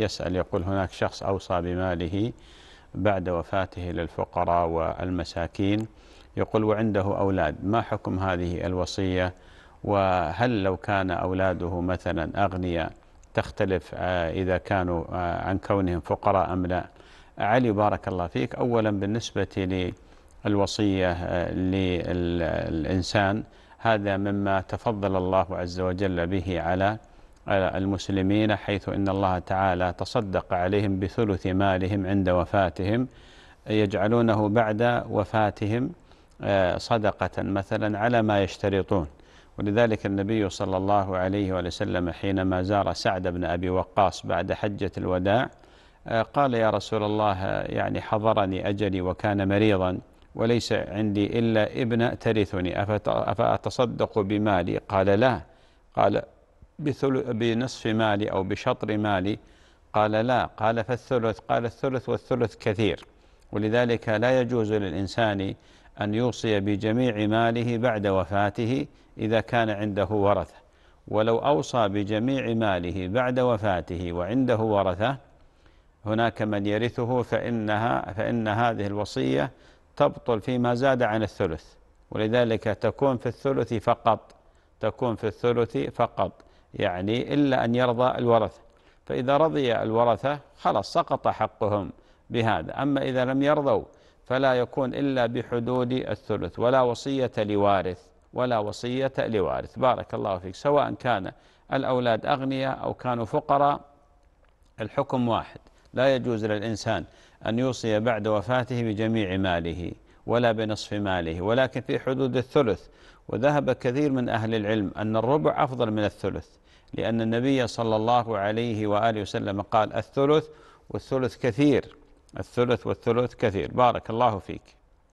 يسأل يقول هناك شخص أوصى بماله بعد وفاته للفقراء والمساكين يقول وعنده أولاد ما حكم هذه الوصية وهل لو كان أولاده مثلا أغنياء تختلف آه، إذا كانوا آه، عن كونهم فقراء أم لا علي بارك الله فيك أولا بالنسبة للوصية آه، للإنسان هذا مما تفضل الله عز وجل به على المسلمين حيث إن الله تعالى تصدق عليهم بثلث مالهم عند وفاتهم يجعلونه بعد وفاتهم آه، صدقة مثلا على ما يشترطون ولذلك النبي صلى الله عليه وسلم حينما زار سعد بن أبي وقاص بعد حجة الوداع آه، قال يا رسول الله يعني حضرني أجلي وكان مريضا وليس عندي إلا ابن ترثني أفأتصدق بمالي قال لا قال بنصف مالي أو بشطر مالي قال لا قال فالثلث قال الثلث والثلث كثير ولذلك لا يجوز للإنسان أن يوصي بجميع ماله بعد وفاته إذا كان عنده ورثة ولو أوصى بجميع ماله بعد وفاته وعنده ورثة هناك من يرثه فإنها فإن هذه الوصية تبطل فيما زاد عن الثلث ولذلك تكون في الثلث فقط تكون في الثلث فقط يعني إلا أن يرضى الورثة فإذا رضي الورثة خلاص سقط حقهم بهذا أما إذا لم يرضوا فلا يكون إلا بحدود الثلث ولا وصية لوارث ولا وصية لوارث بارك الله فيك سواء كان الأولاد أغنياء أو كانوا فقراء الحكم واحد لا يجوز للإنسان أن يوصي بعد وفاته بجميع ماله ولا بنصف ماله ولكن في حدود الثلث وذهب كثير من أهل العلم أن الربع أفضل من الثلث لأن النبي صلى الله عليه وآله وسلم قال الثلث والثلث كثير الثلث والثلث كثير بارك الله فيك